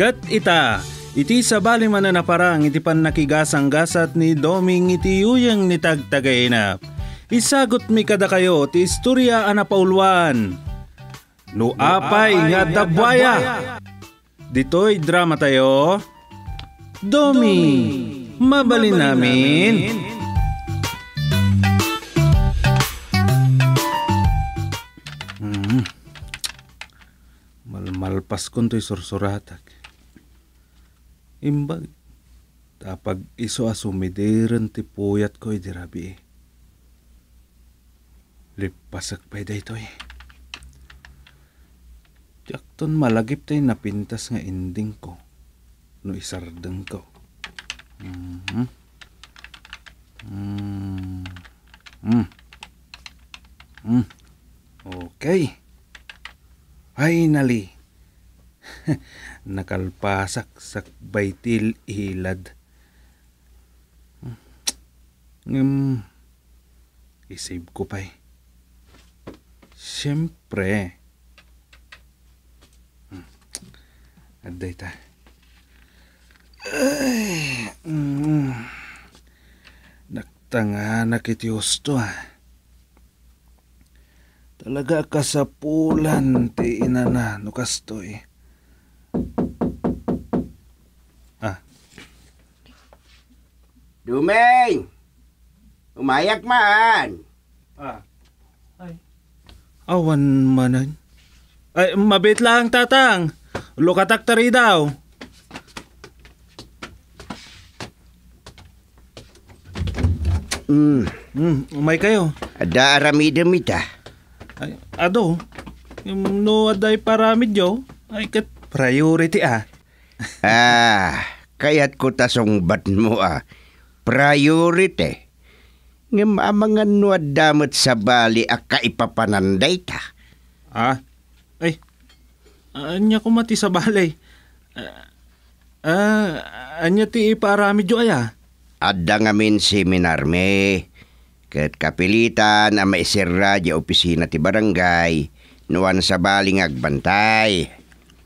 Kat ita, iti sabali mananaparang iti pan nakigasang-gasat ni Doming iti uyang ni tagtagainap. Isagot mi kada kayo ti istorya anapauluan. No apay nga dabwaya. Ditoy drama tayo. Domi, mabalin namin. Hmm. Malmalpas kon to'y sursuratag. Imbag, tapag iso asumideren ti puyat ko idirabi. Eh, eh. Lipasak pa'y eh, daytoy. Jakton malagip tayo napintas nga ending ko. No isardeng ko. Mm -hmm. Mm -hmm. Mm. Okay. Finally. nakalpasak sa baitil hilad. Um, hmm. isave ko pa eh. Siyempre. Hmm. Aday ta. Ay, mm, naktanga na kiti husto ah. Talaga kasapulan ti ina na no kastoy. Eh. Lumeng! Umayak man! Ah. Ay. Awan manan. Ay, mabit lang tatang. Lukatak tari daw. Mm. Mm, umay kayo. Ada aramidamit ah. Ay, ado. Yung no aday paramid yo. Ay, kat priority ah. ah, kayat ko tasong bat mo ah priority. Nga amangan nuad damat sa bali a kaipapananday ta. Ah? Ay, anya ko mati sa balay. Ah, ah, anya ti iparami jo aya. Ah. Adda ngamin seminar me. Kat kapilitan ang maisirra di opisina ti barangay. Nuwan sa bali baling agbantay.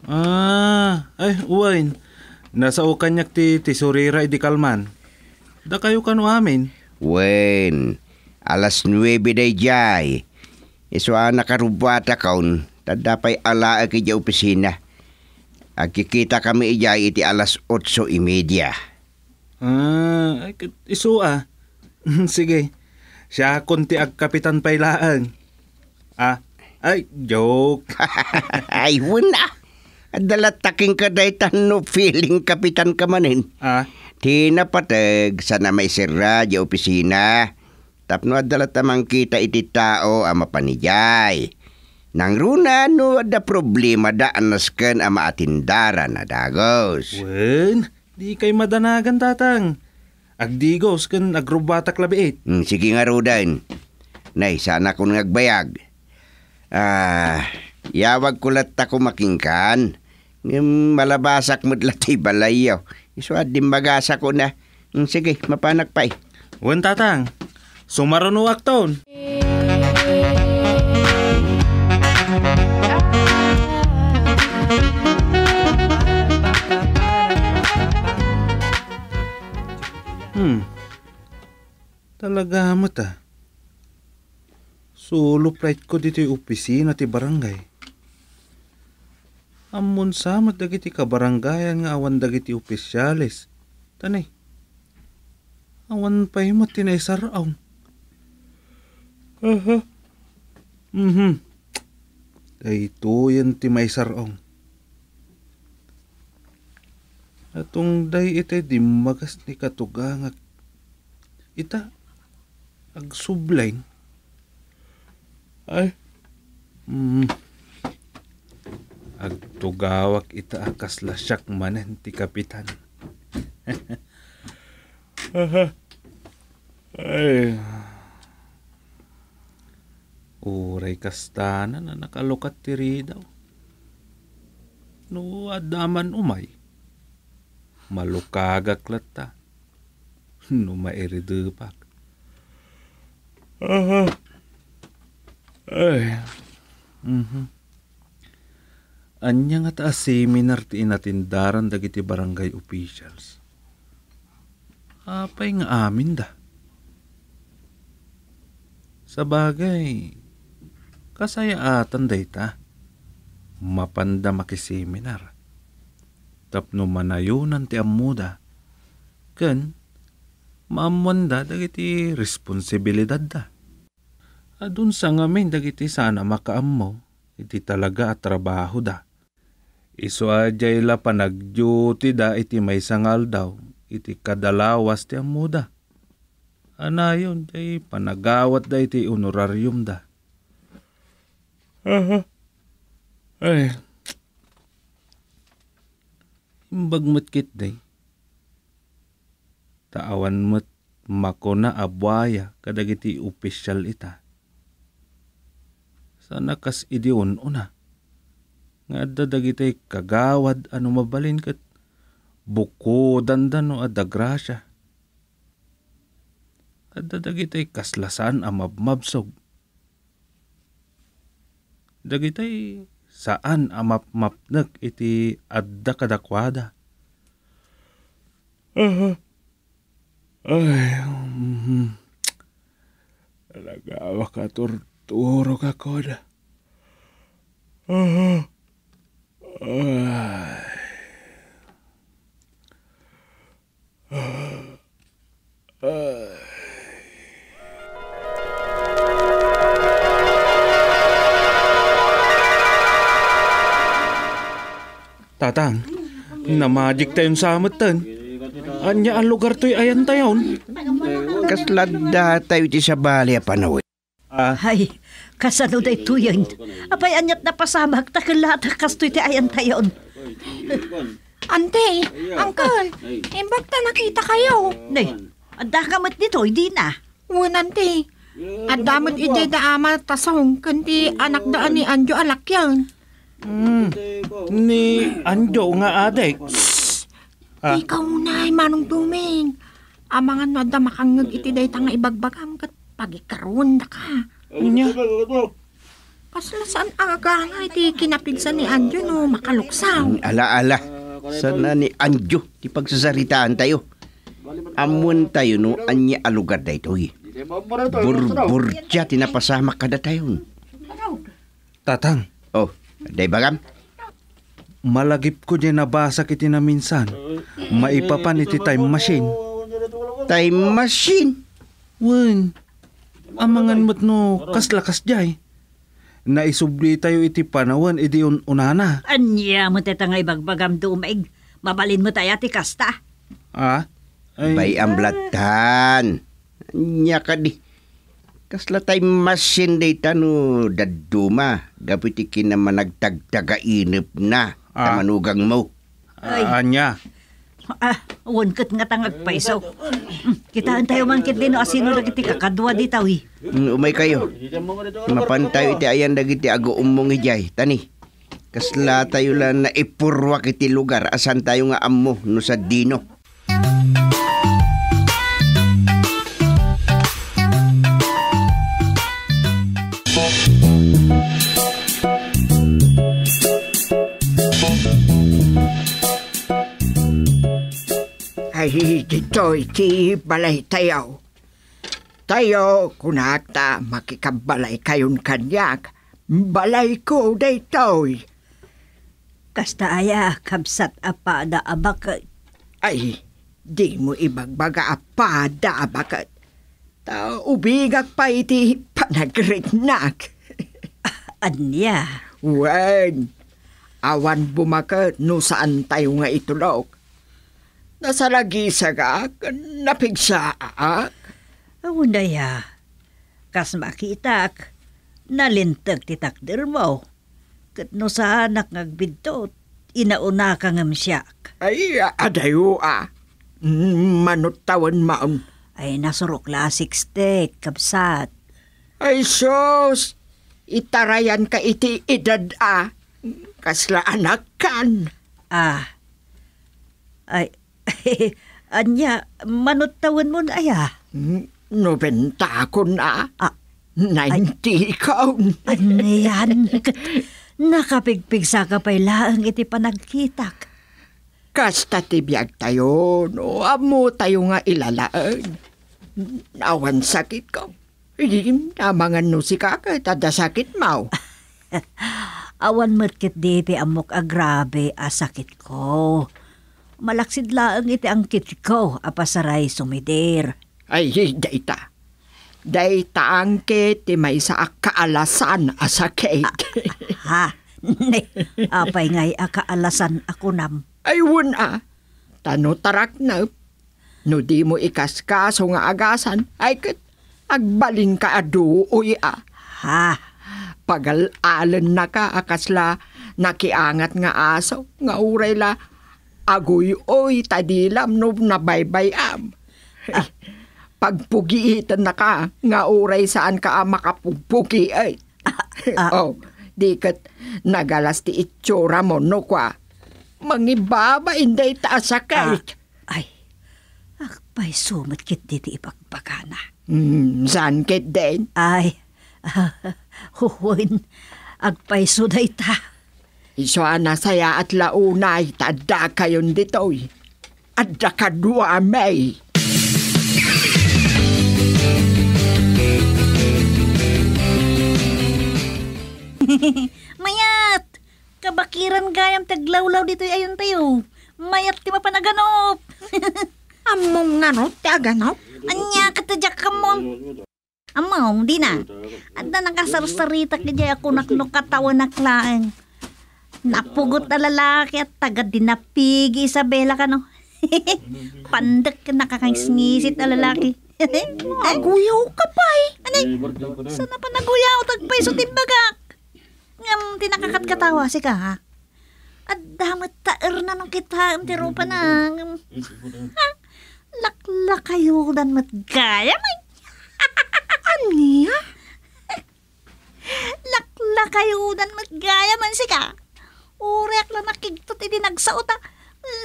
Ah, ay, uwain. Nasa ukanyak ti, ti surira di kalman. Da kayo kanu amin. Wen, alas 9 day jay. Isuan nakarubata kaun. Tadapay ala aki ja opisina. Agkikita kami ijay iti alas 8.30. Ah, iso ah. Sige. Siya konti ag kapitan pailaan. Ah, ay, joke. ay, wala. Dala taking kaday no feeling kapitan ka manin. Ah? Tinapatag sa na may sirra di opisina. Tapno adala tamang kita iti tao ama panijay. Nang runa no ada problema da anasken ama atindara na dagos. Wen, di kay madanagan tatang. Agdigos ken agrobatak labiit. Hmm, sige nga rudan. Nay, sana kun nagbayag. Ah, yawag kulat ta ako Ngem hmm, Malabasak mo dlati balayaw. Isuad din bagasa ko na. Mm, sige, mapanak pa eh. Wen tatang, sumarunuak taon. Hmm. Talaga hamot ah. So, luprite ko dito yung opisina ti barangay. Amon samat dagiti kabaranggayan nga awan dagiti opisyalis. Tanay, awan pa yung matinay saraong. Aha. Mm-hmm. Dayto yan ti may saraong. Atong day itay dimagas ni katuga nga ita ag sublay. Ay. Mm. -hmm agtugawak ita akas lasyak manen ti kapitan. Ay. Uray kastana na nakalukat tiri daw. No adaman umay. Malukagak latta. No mairidupak. uh Ay. Mm-hmm. Anyang at seminar ti inatindaran dagiti barangay officials. Apay nga amin da. Sa bagay, kasayaatan dayta. Mapanda makiseminar. Tapno manayunan ti amuda. Ken, maamuanda dagiti responsibilidad da. Adun sa ngamin dagiti sana makaammo iti talaga at trabaho da. Iso ajay la panagduti da iti may sangal daw, iti kadalawas ti amuda. Anayon, day panagawat da iti honorarium da. Aha. Ay. Imbag matkit day. Taawan mat makona abwaya kadagiti official ita sa nakas idiyon una. Nga dagitay kagawad ano mabalin kat buko dandan no adagrasya. At dagitay kaslasan amabmabsog. mabmabsog. Dagitay saan amapmapnek iti adda kadakwada. Uh-huh. Ay, um, talaga, hmm. wakatorto Toro kakoda. Uh, uh, uh, Tatang, namajik sa amatan. Anya ang lugar to'y ayan tayon. Kaslad da tayo ti sa bali a Ah. Ay, kasano day tuyan. Apay anyat na pasamag, takilata kastoy ti ayan tayon. Ante, uncle, imbag ta nakita kayo. Nay, ang dakamit nito, hindi na. Unante, ang damot ide da ama tasong, kundi anak daan ni Anjo alak yan. Mm. Ni Anjo nga adek. Ah. Ikaw na ay manong duming. Amangan no da makangag iti day tanga ibagbagam kat pagikaroon na ka. Unya. Kasla saan aga nga iti eh, kinapinsan ni Anjo no makaluksaw. Ala ala. Sana ni Anjo ti pagsasaritaan tayo. Amun tayo no anya alugar eh. eh, da ito eh. Burbur siya tinapasama kada tayo. Tatang. Oh, day bagam? Malagip ko di nabasak iti na minsan. Maipapan iti time machine. Time machine? Wen amangan mat no kaslakas jay. Naisubli tayo iti panawan, iti un unana. Anya mo tetangay bagbagam dumaig. Mabalin mo tayo ti kasta. Ha? Ay. Bay amblatan. Anya ka di. Kasla tay masin day tanu daduma. Gapitikin naman nagtagtaga inip na. Ah. Tamanugang mo. Ay. Anya. Ah, unkot nga tangag pa iso. Kitaan tayo mangkit din asino ah, asino dagiti kakadwa di tawi. Eh. Mm, umay kayo. Mapantayo iti ayan dagiti ago umong ijay. Tani. Kasla tayo lang na ipurwa kiti lugar asan tayo nga ammo no sa dino. kahit ito'y ti balay tayo. Tayo, kunakta, makikabalay kayon kanyak, balay ko day taoy. Kasta aya, kabsat apada abakat. Ay, di mo ibagbaga apada abakat. Ta ubigak pa iti panagritnak. Anya? Wen, awan bumaka no saan tayo nga itulok. Nasalagi sagak, napigsaak. Ako na ah, ah. ya. Kas makitak, nalintag titak dirmaw. Kat no sa anak ngagbidtot, inauna ka ngam siyak. Ay, adayo ah. Manutawan maam. Ay, nasurok la 60, kapsat. Ay, sos! Itarayan ka iti edad ah. Kasla anak kan. Ah. Ay, Anya, manot manuttawan mo na ya. Hmm, nobenta ko na. Ah, 90 kaon. Ano yan? Nakapigpig sa kapailaang iti panagkitak. Kasta tibiyag tayo, no? Amo tayo nga ilalaan. Awan sakit ko. Hindi namangan no si kaka, tada sakit mau. Awan matkit di ti amok agrabe ah, a ah, sakit ko. Malaksid laang iti angkit ko, apasaray sumider. Ay, dayta. Dayta angkit, ti may sa akaalasan asakit. Ah, ha? Ne, apay ngay akaalasan ako nam. Ay, wuna. Ah. Tano tarak na. No di mo ikaskaso nga agasan, ay kat, agbalin ka adu uy a. Ah. Ha? Pagal-alan na ka akasla, nakiangat nga aso, nga uray la, agoy aguyoy tadilam no nabaybayam. Ah, eh, pagpugiitan na ka, nga uray saan ka makapugpugi ay. Ah, ah. oh, di nagalas ti itsura mo no kwa. Mangibaba inday taasakay. Ah, ay, akpay sumat kit di di ipagpakana. Mm, saan kit din? Ay, uh, huwin, agpay suday ta. Isoa na saya at launa ay tada kayon ditoy. ka dua may. Mayat! Kabakiran gayam taglawlaw ditoy ayon tayo. Mayat ti mapanaganop! Among nanot ti aganop? Anya katadyak kamong! Among, di na. At na nakasarsarita kaya ako naknukatawan na klaeng. Napugot na lalaki at taga dinapig, Isabela ka no. Pandak ka nakakangisit na lalaki. Naguyaw ka pa eh. Anay, eh? saan na pa naguyaw? Tagpaiso timbagak. Ngam, tinakakat katawa si ka ha. At damat taer na nung kita, tiro pa na. Laklak kayo dan matgaya may. Aniya? Laklak kayo dan matgaya man si ka. Urek lang nakigtot idi nagsaot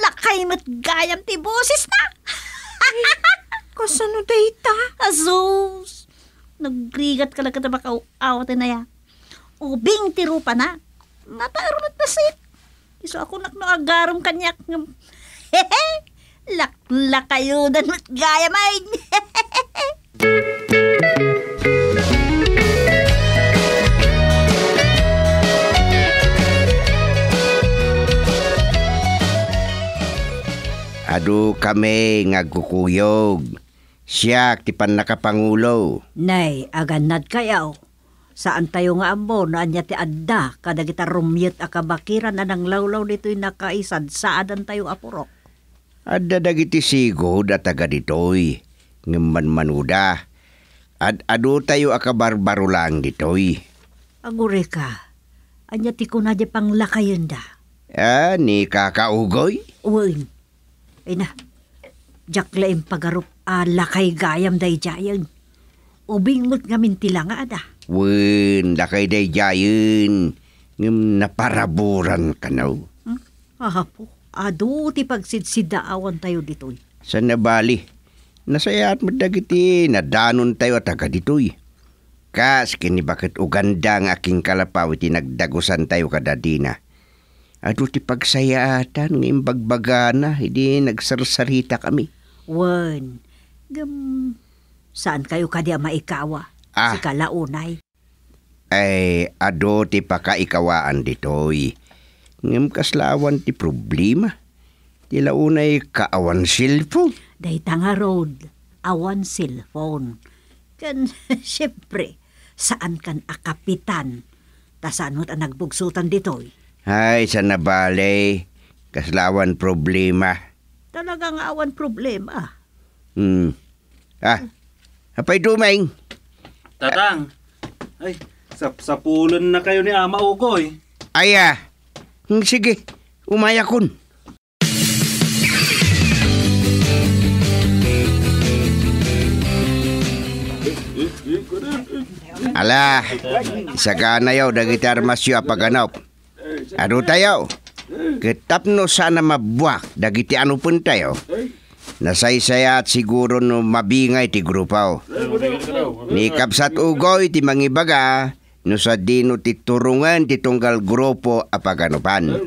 Lakay met gayam ti boses na. Kasano dayta? Azus. Nagrigat ka lang ka bakaw awat na Ubing ti rupa na. Natarunat na sit. Iso ako naknoagarom kanyak. Hehe. Laklakayo dan met gayam ay. Adu kami ngagkukuyog. Siya ti panakapangulo. Nay, aganad kayaw. Saan tayo nga ambo na anya ti adda kada kita rumyet akabakiran na nang lawlaw dito'y nakaisad saadan tayo apurok. Adda dagiti sigo da taga ditoy. Ngaman manuda. Ad adu tayo akabarbaro lang ditoy. Agure ka. Anya ti kunadya pang lakayon da. Ah, ni kakaugoy? Uwin na, Ina, jaklaim pagarup alakay gayam day jayang. Ubing mo't ngamin tilangaan ada. Wen, lakay day jayan. Ngam naparaburan ka na. Hmm? Ah, po. Ado ti pagsidsidaawan tayo ditoy. Sa nabali, nasaya at madagiti nadanon tayo at aga ditoy. Kas kini bakit uganda ang aking iti nagdagusan tayo kadadina. Ado ti pagsayaatan ng imbagbagana, hindi nagsarsarita kami. Wan, gam, saan kayo kadya maikawa? Ah. Si kalaunay. Ay, ado ti pakaikawaan ditoy. Ngam kaslawan ti problema. Ti launay kaawan cellphone. Day tanga road, awan cellphone. Kan, syempre, saan kan akapitan? Tasanot ang nagbugsutan ditoy. Ay, sa nabalay, kaslawan problema. Talaga nga awan problema. Hmm. Ah, apay dumeng. Tatang, ay, sa, sa na kayo ni Ama Ukoy. Ay, ah. Hmm, sige, umayakun. Ala, sagana yaw dagitar masyo apaganap. Ado tayo. Ketapno sana mabuak dagiti ano pun tayo. Nasaysaya at siguro no mabingay ti grupaw. Ni kapsat ugoy ti mangibaga no sa dino ti turungan ti tunggal grupo apaganupan.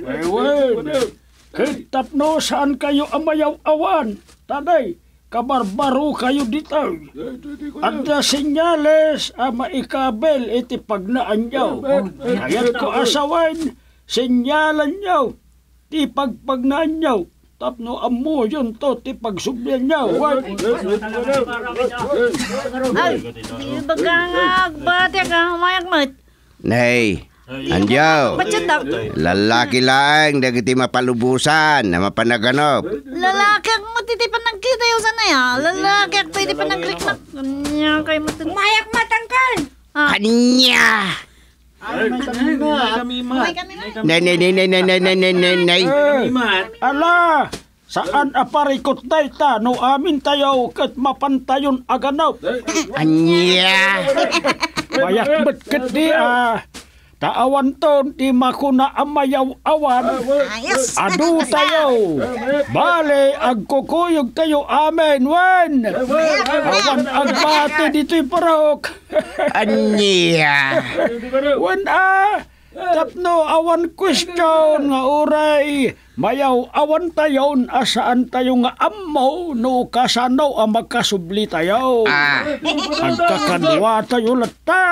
Kitapno saan kayo amayaw awan, taday, kabarbaro kayo dito. At the sinyales ama ah, ikabel iti pagnaan yaw. Ngayon ko asawan, Sinyalan nyo, ti pagpagnan nyo, tapno amo yun to, ti pagsublyan nyo. What? Ay, baga nga, bate ka humayak mat. Nay, Andyo, lalaki lang, dagiti mapalubusan, na mapanaganop. Lalaki ang matitipan ng kita yung sana ya. Ah. Lalaki ang pwede pa ng klikmak. Kanya kayo matang... Mayak matangkan! Kanya! Ah. Ay, may kamimat. May kamimat. May kamimat. Nay, nay, nay, nay, nay, nay, nay, nay, Kamimat. Ala! Saan aparikot tay ta no amin tayo kat mapantayon aganaw. Anya! Bayak bet ket di ah. Taawan ton ti makuna amayaw awan. Ah, ah, Adu tayo. Bale, agkukuyog tayo amen. Wen. Ah, awan agbate dito'y parok. Anya. Wen ah. Tapno awan question nga uray. Mayaw awan tayo asaan tayo nga ammo no kasano ang magkasubli tayo. Ah. Agkakadwa tayo latta.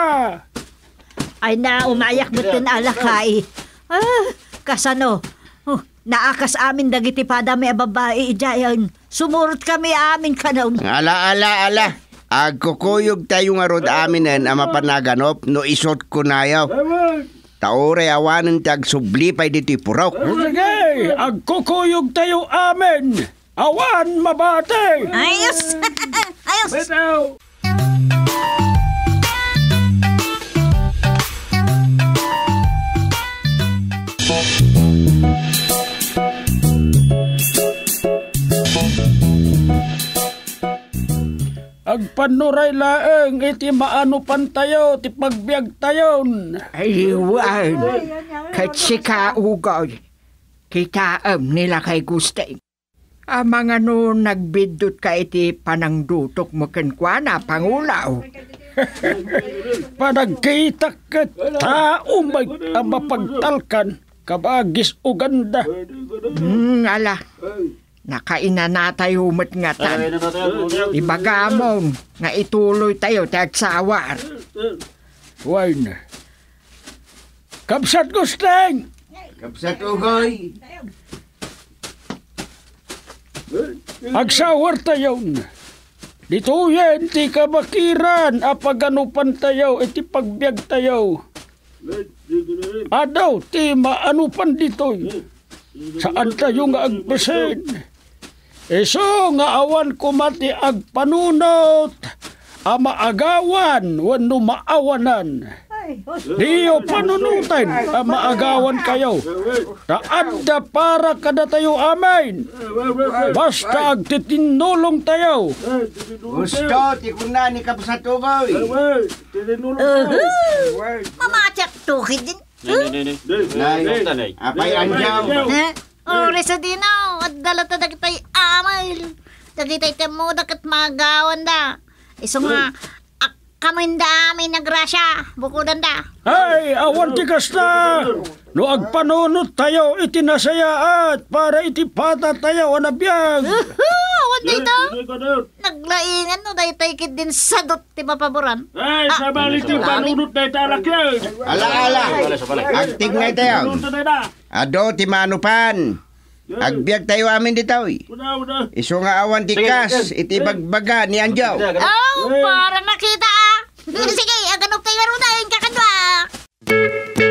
Ay na, umayak mo tin alakay. Ah, kasano? Oh, naakas amin dagiti pada may babae idayan. Sumurot kami amin kanaw. Ala, ala, ala. Agkukuyog tayo nga rod aminen eh, ang mapanaganop no isot ko nayaw. Taore awanan tag subli pay diti purok. Sige, agkukuyog tayo amin. Awan mabate. Ayos. Ayos. Bitaw. Agpanuray laeng, iti maano pan tayo, ti pagbiag tayon. Ayuan, katsika ugoy, kitaam nila kay Gustay. Ang ah, mga no nagbidot ka iti panangdutok mo kenkwana, pangulaw. Panagkita ka tao may ang mapagtalkan, kabagis o ganda. Hmm, ala, Nakainanatay humot nga tan. Ibagamom nga ituloy tayo ta sawar. Wine. Kapsat gusteng! Kapsat ugoy! Agsawar tayo na. Dito yan, ti kabakiran, apaganupan tayo, iti pagbiag tayo. Adaw, ti maanupan dito. Saan tayo nga agbasin? Iso nga awan ko mati agpanunot, ama agawan, wano maawanan. Diyo panunutan ang maagawan kayo. Naadda para kada tayo amin. Basta agtitinulong tayo. Gusto, tikuna ni Kapsatubaw. Mamatak tukid din. Nay, apay anjaw. Eh? Oh, Uri sa dinaw, at dalata na kita'y amal. Dagita'y temudak at magawan da. Iso nga, kamin da amin na grasya, bukudan da. Ay, awan tigas na! No agpanunot tayo itinasaya at para iti itipata tayo anabiyag dito? Naglaingan no, dahi taikid din sadot ti mapaboran. Ay, ah, sa ti panunot na italak yun. Ala, ala. Agtig na tayo. Ado ti manupan. Agbiag tayo amin ditaw eh. Isu nga awan ti kas, iti bagbaga ni Anjaw. Oh, para makita ah. Sige, aganok tayo nga ruta, kakadwa. Thank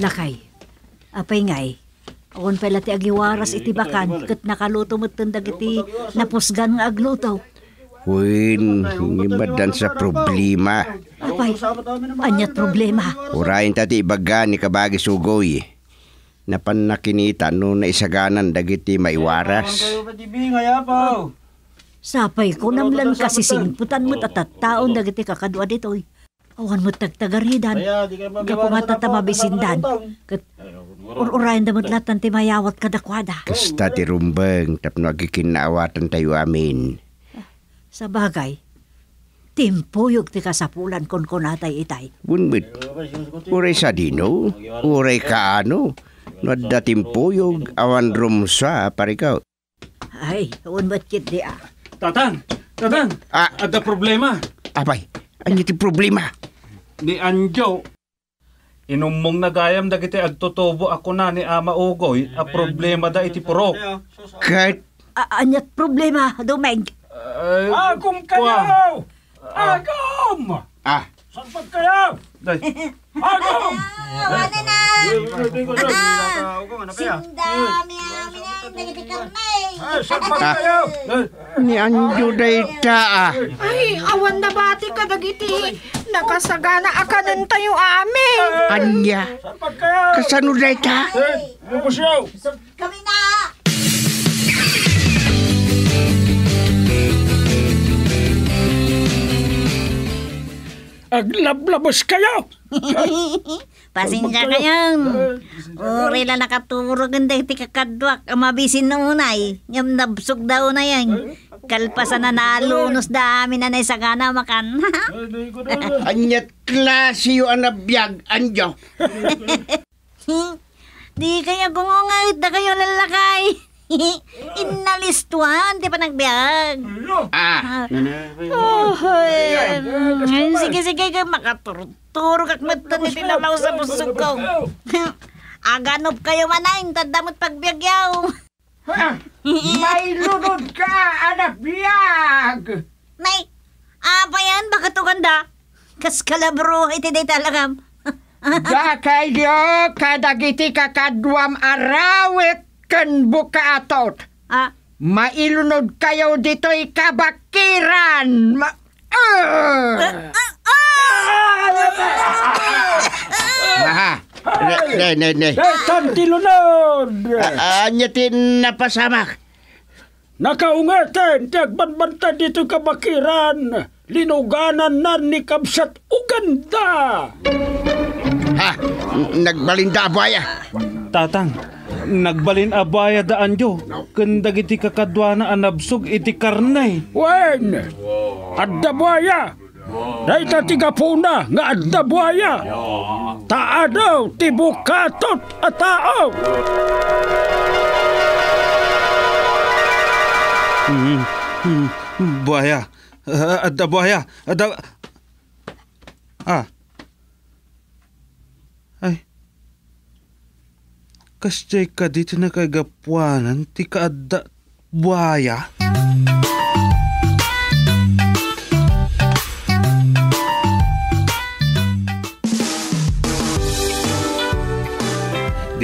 Lakay, apay ngay, on pala ti agiwaras iti bakan, kat nakaluto mo't tandag iti napusgan nga aglutaw. Uwin, ibadan sa problema. Apay, anyat problema. Urayin tati ibaga ni kabagi sugoy. Napanakinita no naisaganan dagiti maiwaras. Sapay ko namlan kasi singputan mo't at taon dagiti kakadwa ditoy. Awan mo tagtagaridan. Kaya po matatama bisindan. Kat ururayan damot latan ti mayawat kadakwada. Kasta ti rumbang tapno agikinawatan tayo amin. Sa bagay, timpuyog ti kasapulan kon konatay itay. Bunbit, uray sa dino, uray kaano, nadda timpuyog awan rumsa parikaw. Ay, unbat kit di ah. Tatang, tatang, ah, ada problema. Apay, ano ti problema? ni Anjo Inumong nagayam dagiti agtotobo ako na ni Ama Ugoy, a problema da iti puro. Kurt! anyat problema, Domeng? Ay, Agom kayaw! Agom! Ah! Sampag kayaw! Agom! Wala na! Sindami amin ang nagitikamay! Sampag kayaw! Ni Anjo da ta ah! Ay, awan na bati ka dagiti! Nakasagana akadin tayo amin. Anya. Kasanuday ka? Kami na. Aglablabos kayo! Pasensya ka yan. Uri lang nakaturo ganda iti kakadwak. Amabisin na unay. Eh. Ngam nabsog daw na yan kalpas na nalunos da amin na naisagana makan. Anyat klase yu anabyag anjo. Di kaya gungungayot da kayo lalakay. Inalistuan, di pa nagbiag. Ah. Oh, sige, sige, kay makaturturo kak matan itinalaw sa busog ko. Aganop kayo manain, tandamot pagbiagyaw. May lunod ka, anak biyag! Nay, ah, pa yan? Bakit to ganda? Kas kalabro, iti day talagam. da kayo, kadagiti kakadwam arawit ken buka atot. Ah? Mailunod kayo dito'y kabakiran! Ma- uh! Ah! Ah! Ah! Ah! Ah! Ah! Ah! Nay, nay, nay. ne. Eh, tantilunod! Anya tin napasamak? Nakaungatan, tagbantbanta dito kabakiran, linuganan na ni Kabsat Uganda! Ha? Nagbalinda abaya? Tatang, nagbalin abaya daan jo. Kandag iti na anabsog iti karnay. Wen! Adabaya! Oh. Daita tiga puna nga adda buaya. Yeah. Taadaw tibukatot atao. Mm, mm, buaya. Ada buaya. Ada Ah. Ay. Kasjay ka dito na kagapuanan, ti kaadda buaya. Buaya.